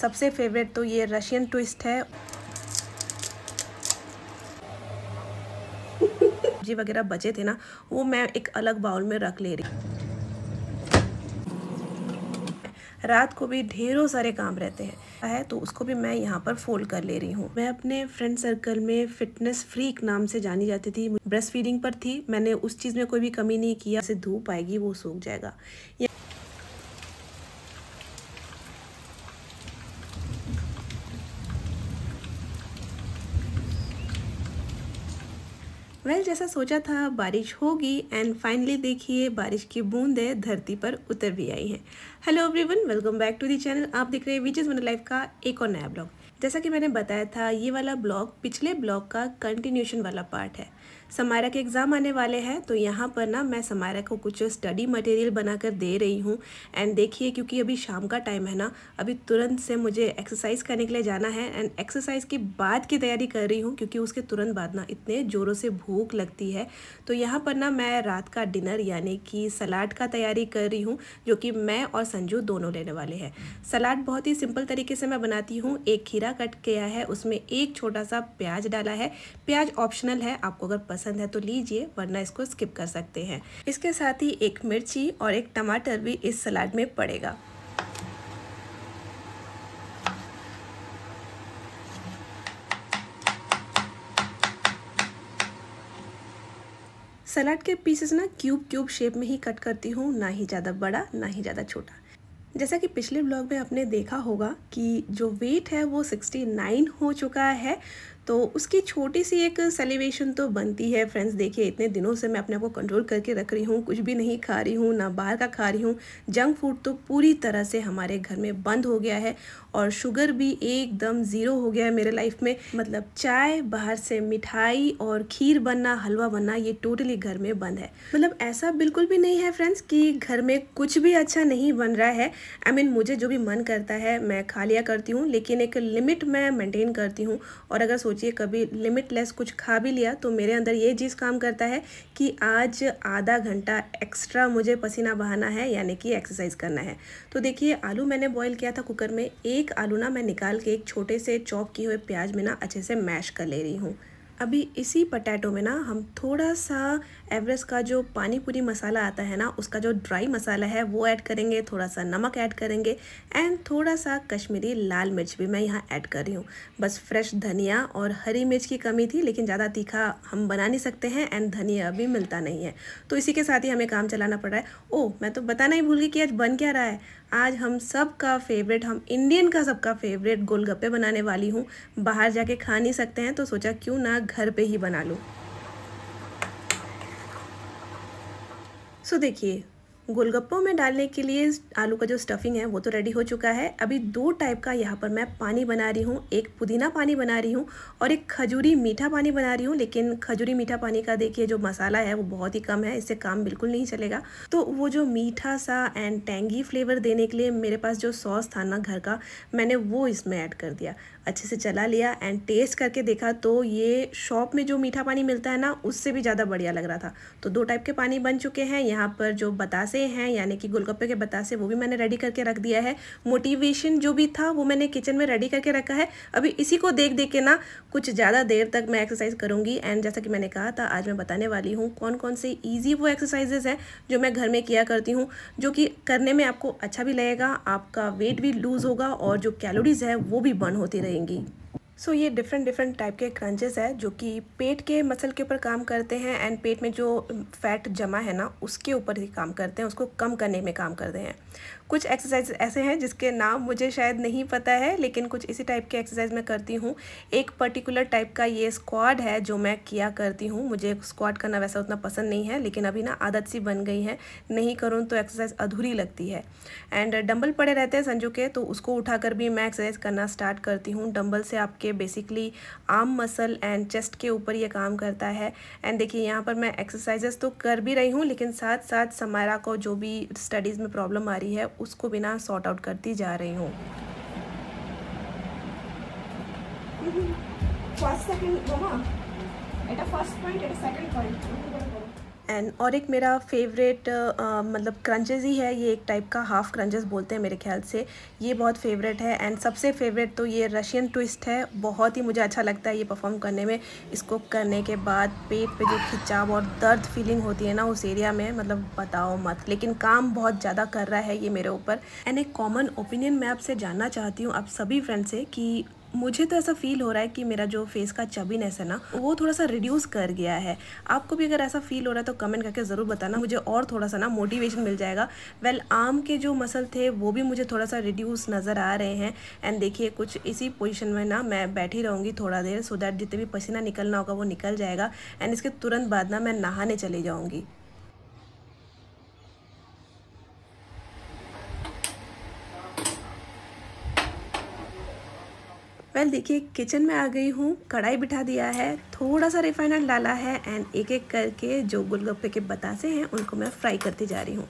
सबसे फेवरेट तो ये रशियन ट्विस्ट है जी वगैरह बचे थे ना वो मैं एक अलग बाउल में रख ले रही रात को भी ढेरों सारे काम रहते हैं है तो उसको भी मैं यहाँ पर फोल्ड कर ले रही हूँ मैं अपने फ्रेंड सर्कल में फिटनेस फ्रीक नाम से जानी जाती थी ब्रेस्ट फीडिंग पर थी मैंने उस चीज़ में कोई भी कमी नहीं किया जैसे धूप आएगी वो सूख जाएगा वेल well, जैसा सोचा था बारिश होगी एंड फाइनली देखिए बारिश की बूंदें धरती पर उतर भी आई हैं hello everyone welcome back to the channel आप देख रहे हैं विच इज़ मन लाइफ का एक और नया ब्लॉग जैसा कि मैंने बताया था ये वाला ब्लॉग पिछले ब्लॉग का कंटिन्यूशन वाला पार्ट है समारा के एग्ज़ाम आने वाले हैं तो यहाँ पर ना मैं समारा को कुछ स्टडी मटेरियल बनाकर दे रही हूँ एंड देखिए क्योंकि अभी शाम का टाइम है ना अभी तुरंत से मुझे एक्सरसाइज करने के लिए जाना है एंड एक्सरसाइज के बाद की तैयारी कर रही हूँ क्योंकि उसके तुरंत बाद ना इतने ज़ोरों से भूख लगती है तो यहाँ पर ना मैं रात का डिनर यानी कि सलाड का तैयारी कर रही हूँ जो कि मैं और संजू दोनों लेने वाले हैं सलाड बहुत ही सिंपल तरीके से मैं बनाती हूँ एक खीरा हरा कट किया है उसमें एक छोटा सा प्याज डाला है प्याज ऑप्शनल है आपको अगर पसंद है तो लीजिए वरना इसको स्किप कर सकते हैं इसके साथ ही एक मिर्ची और एक टमाटर भी इस सलाद में पड़ेगा सलाद के पीसेस ना क्यूब क्यूब शेप में ही कट करती हूँ ना ही ज़्यादा बड़ा ना ही ज़्यादा छोटा जैसा कि पिछले ब्लॉग में आपने देखा होगा कि जो वेट है वो 69 हो चुका है तो उसकी छोटी सी एक सेलिब्रेशन तो बनती है फ्रेंड्स देखिए इतने दिनों से मैं अपने आप को कंट्रोल करके रख रही हूँ कुछ भी नहीं खा रही हूँ ना बाहर का खा रही हूँ जंक फूड तो पूरी तरह से हमारे घर में बंद हो गया है और शुगर भी एकदम ज़ीरो हो गया है मेरे लाइफ में मतलब चाय बाहर से मिठाई और खीर बनना हलवा बनना ये टोटली घर में बंद है मतलब ऐसा बिल्कुल भी नहीं है फ्रेंड्स कि घर में कुछ भी अच्छा नहीं बन रहा है आई I मीन mean, मुझे जो भी मन करता है मैं खा लिया करती हूँ लेकिन एक लिमिट मैं मेनटेन करती हूँ और अगर सोचिए कभी लिमिट कुछ खा भी लिया तो मेरे अंदर ये चीज़ काम करता है कि आज आधा घंटा एक्स्ट्रा मुझे पसीना बहाना है यानी कि एक्सरसाइज करना है तो देखिए आलू मैंने बॉईल किया था कुकर में एक एक आलू ना मैं निकाल के एक छोटे से चॉप किए हुए प्याज में ना अच्छे से मैश कर ले रही हूँ अभी इसी पटैटो में ना हम थोड़ा सा एवरेस्ट का जो पानी पूरी मसाला आता है ना उसका जो ड्राई मसाला है वो ऐड करेंगे थोड़ा सा नमक ऐड करेंगे एंड थोड़ा सा कश्मीरी लाल मिर्च भी मैं यहाँ ऐड कर रही हूँ बस फ्रेश धनिया और हरी मिर्च की कमी थी लेकिन ज़्यादा तीखा हम बना नहीं सकते हैं एंड धनिया अभी मिलता नहीं है तो इसी के साथ ही हमें काम चलाना पड़ रहा है ओ मैं तो बताना ही भूल गई कि आज बन क्या रहा है आज हम सब का फेवरेट हम इंडियन का सबका फेवरेट गोलगप्पे बनाने वाली हूँ बाहर जाके खा नहीं सकते हैं तो सोचा क्यों ना घर पे ही बना लूँ सो देखिए गोलगप्पों में डालने के लिए आलू का जो स्टफिंग है वो तो रेडी हो चुका है अभी दो टाइप का यहाँ पर मैं पानी बना रही हूँ एक पुदीना पानी बना रही हूँ और एक खजूरी मीठा पानी बना रही हूँ लेकिन खजूरी मीठा पानी का देखिए जो मसाला है वो बहुत ही कम है इससे काम बिल्कुल नहीं चलेगा तो वो जो मीठा सा एंड टेंगी फ्लेवर देने के लिए मेरे पास जो सॉस था ना घर का मैंने वो इसमें ऐड कर दिया अच्छे से चला लिया एंड टेस्ट करके देखा तो ये शॉप में जो मीठा पानी मिलता है ना उससे भी ज़्यादा बढ़िया लग रहा था तो दो टाइप के पानी बन चुके हैं यहाँ पर जो बतासे बताते हैं यानी कि गोलगप्पे के बतासे वो भी मैंने रेडी करके रख दिया है मोटिवेशन जो भी था वो मैंने किचन में रेडी करके रखा है अभी इसी को देख देख के ना कुछ ज़्यादा देर तक मैं एक्सरसाइज करूँगी एंड जैसा कि मैंने कहा था आज मैं बताने वाली हूँ कौन कौन से ईजी वो एक्सरसाइजेज़ हैं जो मैं घर में किया करती हूँ जो कि करने में आपको अच्छा भी लगेगा आपका वेट भी लूज़ होगा और जो कैलोरीज़ है वो भी बर्न होती रहेंगी सो so, ये डिफरेंट डिफरेंट टाइप के क्रंचेस है जो कि पेट के मसल के ऊपर काम करते हैं एंड पेट में जो फैट जमा है ना उसके ऊपर ही काम करते हैं उसको कम करने में काम करते हैं कुछ एक्सरसाइज ऐसे हैं जिसके नाम मुझे शायद नहीं पता है लेकिन कुछ इसी टाइप के एक्सरसाइज मैं करती हूँ एक पर्टिकुलर टाइप का ये स्क्वाड है जो मैं किया करती हूँ मुझे स्क्वाड करना वैसा उतना पसंद नहीं है लेकिन अभी ना आदत सी बन गई है नहीं करूँ तो एक्सरसाइज अधूरी लगती है एंड डम्बल पड़े रहते हैं संजू के तो उसको उठा भी मैं एक्सरसाइज करना स्टार्ट करती हूँ डम्बल से आपके basically arm muscle and chest के ऊपर ये काम करता है एंड देखिए यहाँ पर मैं एक्सरसाइजेस तो कर भी रही हूँ लेकिन साथ साथ समारा को जो भी स्टडीज़ में प्रॉब्लम आ रही है उसको भी ना सॉर्ट आउट करती जा रही हूँ हम्म। फर्स्ट सेकंड ना at a first point at a second point and और एक मेरा फेवरेट uh, मतलब क्रंचेज़ ही है ये एक टाइप का हाफ़ क्रंचेज़ बोलते हैं मेरे ख्याल से ये बहुत फेवरेट है एंड सबसे फेवरेट तो ये रशियन ट्विस्ट है बहुत ही मुझे अच्छा लगता है ये परफॉर्म करने में इसको करने के बाद पेट पे जो खिंचाव और दर्द फीलिंग होती है ना उस एरिया में मतलब बताओ मत लेकिन काम बहुत ज़्यादा कर रहा है ये मेरे ऊपर एंड एक कॉमन ओपिनियन मैं आपसे जानना चाहती हूँ आप सभी फ्रेंड से कि मुझे तो ऐसा फील हो रहा है कि मेरा जो फेस का चबीनेस है ना वो थोड़ा सा रिड्यूस कर गया है आपको भी अगर ऐसा फील हो रहा है तो कमेंट करके ज़रूर बताना मुझे और थोड़ा सा ना मोटिवेशन मिल जाएगा वेल well, आर्म के जो मसल थे वो भी मुझे थोड़ा सा रिड्यूस नज़र आ रहे हैं एंड देखिए कुछ इसी पोजिशन में ना मैं बैठी रहूँगी थोड़ा देर सो दैट जितने भी पसीना निकलना होगा वो निकल जाएगा एंड इसके तुरंत बाद ना मैं नहाने चली जाऊँगी वेल देखिए किचन में आ गई हूँ कढ़ाई बिठा दिया है थोड़ा सा रिफाइनर डाला है एंड एक एक करके जो गोलगप्पे के बतासे हैं उनको मैं फ्राई करती जा रही हूँ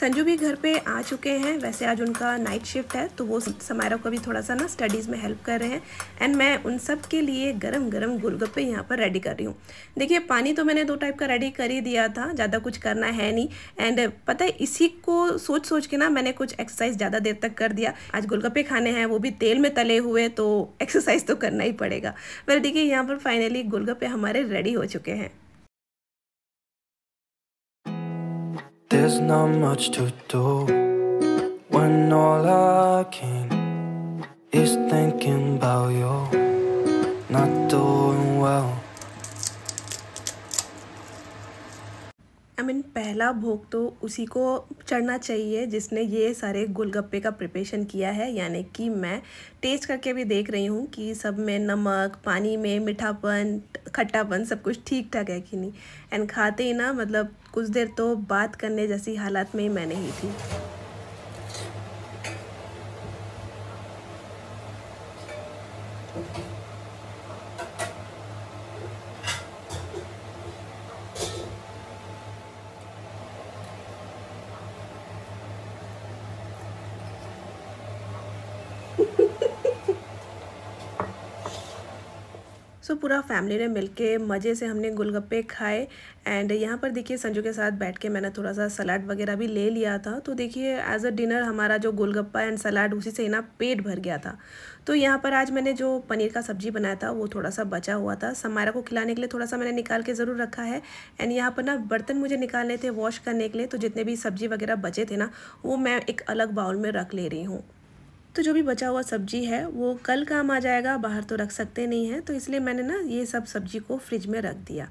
संजू भी घर पे आ चुके हैं वैसे आज उनका नाइट शिफ्ट है तो वो समारोह को भी थोड़ा सा ना स्टडीज़ में हेल्प कर रहे हैं एंड मैं उन सब के लिए गरम गरम गोलगप्पे यहाँ पर रेडी कर रही हूँ देखिए पानी तो मैंने दो टाइप का रेडी कर ही दिया था ज़्यादा कुछ करना है नहीं एंड पता है इसी को सोच सोच के ना मैंने कुछ एक्सरसाइज ज़्यादा देर तक कर दिया आज गोलगप्पे खाने हैं वो भी तेल में तले हुए तो एक्सरसाइज तो करना ही पड़ेगा वेल देखिए यहाँ पर फाइनली गोलगप्पे हमारे रेडी हो चुके हैं There's not much to do When all I can Is thinking about you Not doing well I mean, पहला भोग तो उसी को चढ़ना चाहिए जिसने ये सारे गोलगप्पे का प्रिपरेशन किया है यानी कि मैं टेस्ट करके भी देख रही हूँ कि सब में नमक पानी में मीठापन खट्टापन सब कुछ ठीक ठाक है कि नहीं एंड खाते ही ना मतलब कुछ देर तो बात करने जैसी हालात में मैं नहीं थी पूरा फैमिली ने मिलके मज़े से हमने गोलगप्पे खाए एंड यहाँ पर देखिए संजू के साथ बैठ के मैंने थोड़ा सा सलाद वगैरह भी ले लिया था तो देखिए एज अ डिनर हमारा जो गोलगप्पा एंड सलाद उसी से ना पेट भर गया था तो यहाँ पर आज मैंने जो पनीर का सब्जी बनाया था वो थोड़ा सा बचा हुआ था समारा को खिलाने के लिए थोड़ा सा मैंने निकाल के ज़रूर रखा है एंड यहाँ पर ना बर्तन मुझे निकालने थे वॉश करने के लिए तो जितने भी सब्जी वगैरह बचे थे ना वो मैं एक अलग बाउल में रख ले रही हूँ तो जो भी बचा हुआ सब्जी है वो कल काम आ जाएगा बाहर तो रख सकते नहीं हैं तो इसलिए मैंने ना ये सब सब्जी को फ्रिज में रख दिया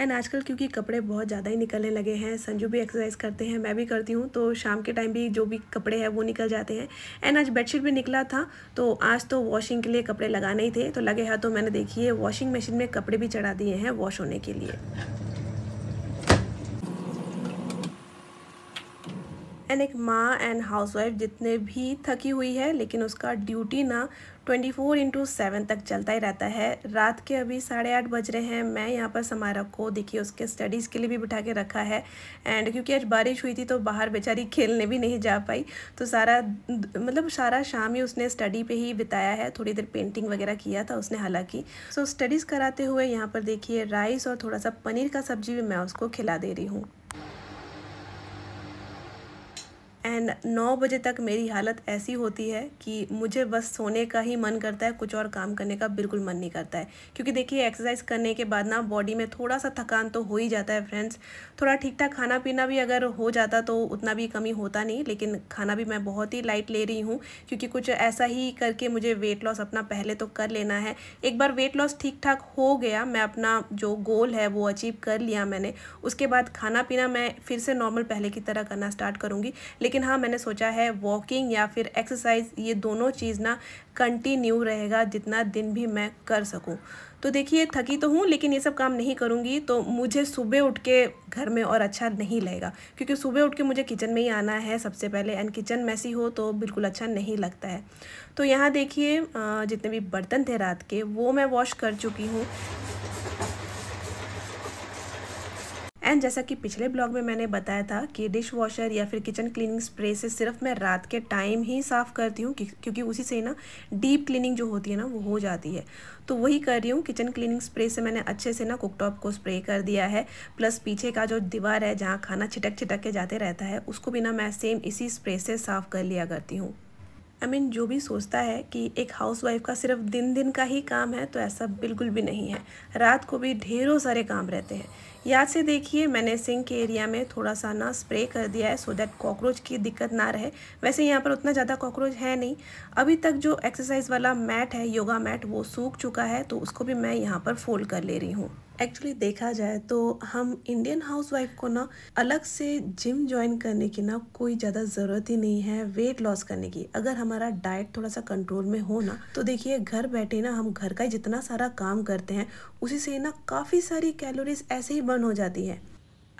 एंड आजकल क्योंकि कपड़े बहुत ज़्यादा ही निकलने लगे हैं संजू भी एक्सरसाइज करते हैं मैं भी करती हूँ तो शाम के टाइम भी जो भी कपड़े हैं वो निकल जाते हैं एंड आज बेडशीट भी निकला था तो आज तो वॉशिंग के लिए कपड़े लगाने ही थे तो लगे हाथों तो मैंने देखिए वॉशिंग मशीन में कपड़े भी चढ़ा दिए हैं वॉश होने के लिए एंड एक माँ एंड हाउसवाइफ जितने भी थकी हुई है लेकिन उसका ड्यूटी ना ट्वेंटी फोर इंटू सेवन तक चलता ही रहता है रात के अभी साढ़े आठ बज रहे हैं मैं यहाँ पर समारा को देखिए उसके स्टडीज़ के लिए भी बिठा के रखा है एंड क्योंकि आज बारिश हुई थी तो बाहर बेचारी खेलने भी नहीं जा पाई तो सारा मतलब सारा शाम ही उसने स्टडी पे ही बिताया है थोड़ी देर पेंटिंग वगैरह किया था उसने हालांकि सो स्टडीज़ कराते हुए यहाँ पर देखिए राइस और थोड़ा सा पनीर का सब्जी भी मैं उसको खिला दे रही हूँ एंड नौ बजे तक मेरी हालत ऐसी होती है कि मुझे बस सोने का ही मन करता है कुछ और काम करने का बिल्कुल मन नहीं करता है क्योंकि देखिए एक्सरसाइज करने के बाद ना बॉडी में थोड़ा सा थकान तो हो ही जाता है फ्रेंड्स थोड़ा ठीक ठाक खाना पीना भी अगर हो जाता तो उतना भी कमी होता नहीं लेकिन खाना भी मैं बहुत ही लाइट ले रही हूँ क्योंकि कुछ ऐसा ही करके मुझे वेट लॉस अपना पहले तो कर लेना है एक बार वेट लॉस ठीक ठाक हो गया मैं अपना जो गोल है वो अचीव कर लिया मैंने उसके बाद खाना पीना मैं फिर से नॉर्मल पहले की तरह करना स्टार्ट करूँगी लेकिन लेकिन हाँ मैंने सोचा है वॉकिंग या फिर एक्सरसाइज ये दोनों चीज़ ना कंटिन्यू रहेगा जितना दिन भी मैं कर सकूँ तो देखिए थकी तो हूँ लेकिन ये सब काम नहीं करूँगी तो मुझे सुबह उठ के घर में और अच्छा नहीं लगेगा क्योंकि सुबह उठ के मुझे किचन में ही आना है सबसे पहले एंड किचन मैसी हो तो बिल्कुल अच्छा नहीं लगता है तो यहाँ देखिए जितने भी बर्तन थे रात के वो मैं वॉश कर चुकी हूँ एंड जैसा कि पिछले ब्लॉग में मैंने बताया था कि डिश वॉशर या फिर किचन क्लीनिंग स्प्रे से सिर्फ मैं रात के टाइम ही साफ़ करती हूँ क्योंकि उसी से ही ना डीप क्लीनिंग जो होती है ना वो हो जाती है तो वही कर रही हूँ किचन क्लीनिंग स्प्रे से मैंने अच्छे से ना कुकटॉप को स्प्रे कर दिया है प्लस पीछे का जो दीवार है जहाँ खाना छिटक छिटक के जाते रहता है उसको भी ना मैं सेम इसी स्प्रे से साफ़ कर लिया करती हूँ आई I मीन mean, जो भी सोचता है कि एक हाउसवाइफ का सिर्फ दिन दिन का ही काम है तो ऐसा बिल्कुल भी नहीं है रात को भी ढेरों सारे काम रहते हैं याद से देखिए मैंने सिंक के एरिया में थोड़ा सा ना स्प्रे कर दिया है सो दैट कॉकरोच की दिक्कत ना रहे वैसे यहाँ पर उतना ज़्यादा कॉकरोच है नहीं अभी तक जो एक्सरसाइज वाला मैट है योगा मैट वो सूख चुका है तो उसको भी मैं यहाँ पर फोल्ड कर ले रही हूँ एक्चुअली देखा जाए तो हम इंडियन वाइफ को ना अलग से जिम ज्वाइन करने की ना कोई ज़्यादा ज़रूरत ही नहीं है वेट लॉस करने की अगर हमारा डाइट थोड़ा सा कंट्रोल में हो ना तो देखिए घर बैठे ना हम घर का जितना सारा काम करते हैं उसी से ना काफ़ी सारी कैलोरीज ऐसे ही बर्न हो जाती है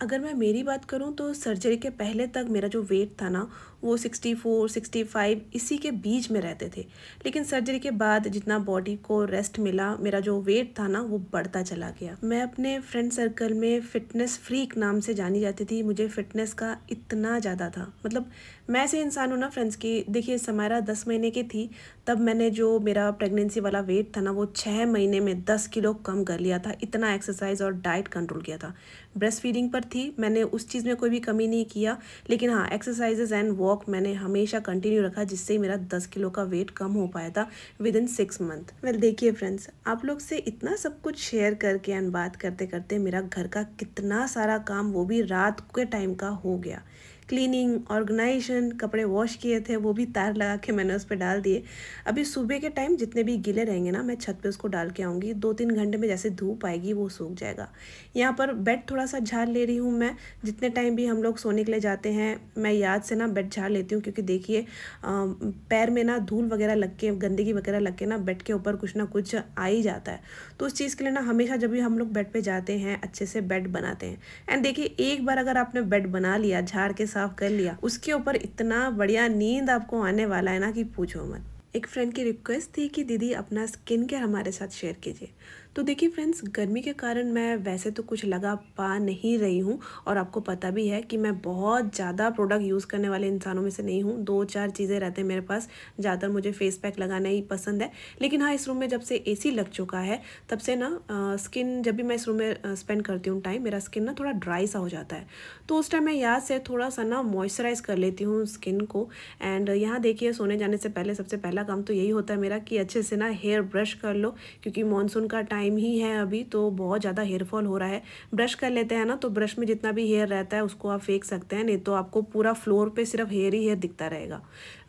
अगर मैं मेरी बात करूं तो सर्जरी के पहले तक मेरा जो वेट था ना वो 64, 65 इसी के बीच में रहते थे लेकिन सर्जरी के बाद जितना बॉडी को रेस्ट मिला मेरा जो वेट था ना वो बढ़ता चला गया मैं अपने फ्रेंड सर्कल में फ़िटनेस फ्रीक नाम से जानी जाती थी मुझे फ़िटनेस का इतना ज़्यादा था मतलब मैं से इंसान हूँ ना फ्रेंड्स की देखिए समारा दस महीने की थी तब मैंने जो मेरा प्रेगनेंसी वाला वेट था ना वो छः महीने में दस किलो कम कर लिया था इतना एक्सरसाइज और डाइट कंट्रोल किया था ब्रेस्ट फीडिंग पर थी मैंने उस चीज़ में कोई भी कमी नहीं किया लेकिन हाँ एक्सरसाइजेज एंड वॉक वॉक मैंने हमेशा कंटिन्यू रखा जिससे मेरा दस किलो का वेट कम हो पाया था within six month well देखिए फ्रेंड्स आप लोग से इतना सब कुछ शेयर करके एंड बात करते करते मेरा घर का कितना सारा काम वो भी रात के टाइम का हो गया क्लीनिंग ऑर्गेनाइजेशन कपड़े वॉश किए थे वो भी तार लगा के मैंने उस पर डाल दिए अभी सुबह के टाइम जितने भी गीले रहेंगे ना मैं छत पे उसको डाल के आऊँगी दो तीन घंटे में जैसे धूप आएगी वो सूख जाएगा यहाँ पर बेड थोड़ा सा झाड़ ले रही हूँ मैं जितने टाइम भी हम लोग सोने के लिए जाते हैं मैं याद से ना बेड झाड़ लेती हूँ क्योंकि देखिए पैर में ना धूल वगैरह लग के गंदगी वगैरह लग के ना बेड के ऊपर कुछ ना कुछ आ ही जाता है तो उस चीज़ के लिए ना हमेशा जब भी हम लोग बेड पर जाते हैं अच्छे से बेड बनाते हैं एंड देखिए एक बार अगर आपने बेड बना लिया झाड़ के साफ कर लिया उसके ऊपर इतना बढ़िया नींद आपको आने वाला है ना कि पूछो मत एक फ्रेंड की रिक्वेस्ट थी कि दीदी अपना स्किन केयर हमारे साथ शेयर कीजिए तो देखिए फ्रेंड्स गर्मी के कारण मैं वैसे तो कुछ लगा पा नहीं रही हूँ और आपको पता भी है कि मैं बहुत ज़्यादा प्रोडक्ट यूज़ करने वाले इंसानों में से नहीं हूँ दो चार चीज़ें रहते हैं मेरे पास ज़्यादातर मुझे फेस पैक लगाना ही पसंद है लेकिन हाँ इस रूम में जब से ए लग चुका है तब से ना स्किन जब भी मैं इस रूम में स्पेंड करती हूँ टाइम मेरा स्किन ना थोड़ा ड्राई सा हो जाता है तो उस टाइम मैं याद से थोड़ा सा ना मॉइस्चराइज़ कर लेती हूँ स्किन को एंड यहाँ देखिए सोने जाने से पहले सबसे पहला काम तो यही होता है मेरा कि अच्छे से ना हेयर ब्रश कर लो क्योंकि मानसून का टाइम ही है अभी तो बहुत ज़्यादा हेयर फॉल हो रहा है ब्रश कर लेते हैं ना तो ब्रश में जितना भी हेयर रहता है उसको आप फेंक सकते हैं नहीं तो आपको पूरा फ्लोर पर सिर्फ हेयर ही हेयर दिखता रहेगा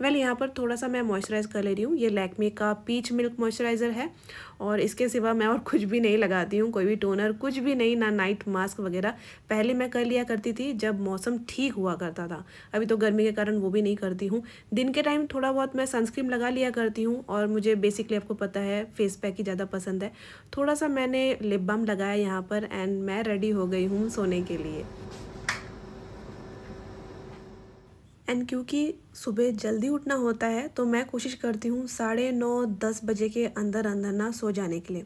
वेल यहाँ पर थोड़ा सा मैं मॉइस्चराइज़ कर ले रही हूँ ये लैकमे का पीच मिल्क मॉइस्चराइज़र है और इसके सिवा मैं और कुछ भी नहीं लगाती हूँ कोई भी टोनर कुछ भी नहीं ना नाइट मास्क वगैरह पहले मैं कर लिया करती थी जब मौसम ठीक हुआ करता था अभी तो गर्मी के कारण वो भी नहीं करती हूँ दिन के टाइम थोड़ा बहुत मैं सनस्क्रीन लगा लिया करती हूँ और मुझे बेसिकली आपको पता है फेस पैक ही ज़्यादा पसंद है थोड़ा सा मैंने लिप बाम लगाया यहाँ पर एंड मैं रेडी हो गई हूँ सोने के लिए एंड क्योंकि सुबह जल्दी उठना होता है तो मैं कोशिश करती हूँ साढ़े नौ दस बजे के अंदर अंदर ना सो जाने के लिए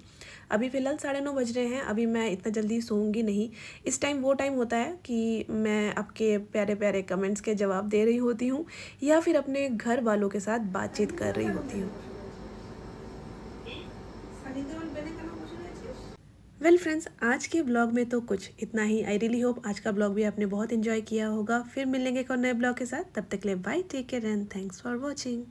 अभी फ़िलहाल साढ़े नौ बज रहे हैं अभी मैं इतना जल्दी सोऊंगी नहीं इस टाइम वो टाइम होता है कि मैं आपके प्यारे प्यारे कमेंट्स के जवाब दे रही होती हूँ या फिर अपने घर वालों के साथ बातचीत कर रही होती हूँ वेल well फ्रेंड्स आज के ब्लॉग में तो कुछ इतना ही आई रियली होप आज का ब्लॉग भी आपने बहुत इन्जॉय किया होगा फिर मिलेंगे एक और नए ब्लॉग के साथ तब तक ले bye take care and thanks for watching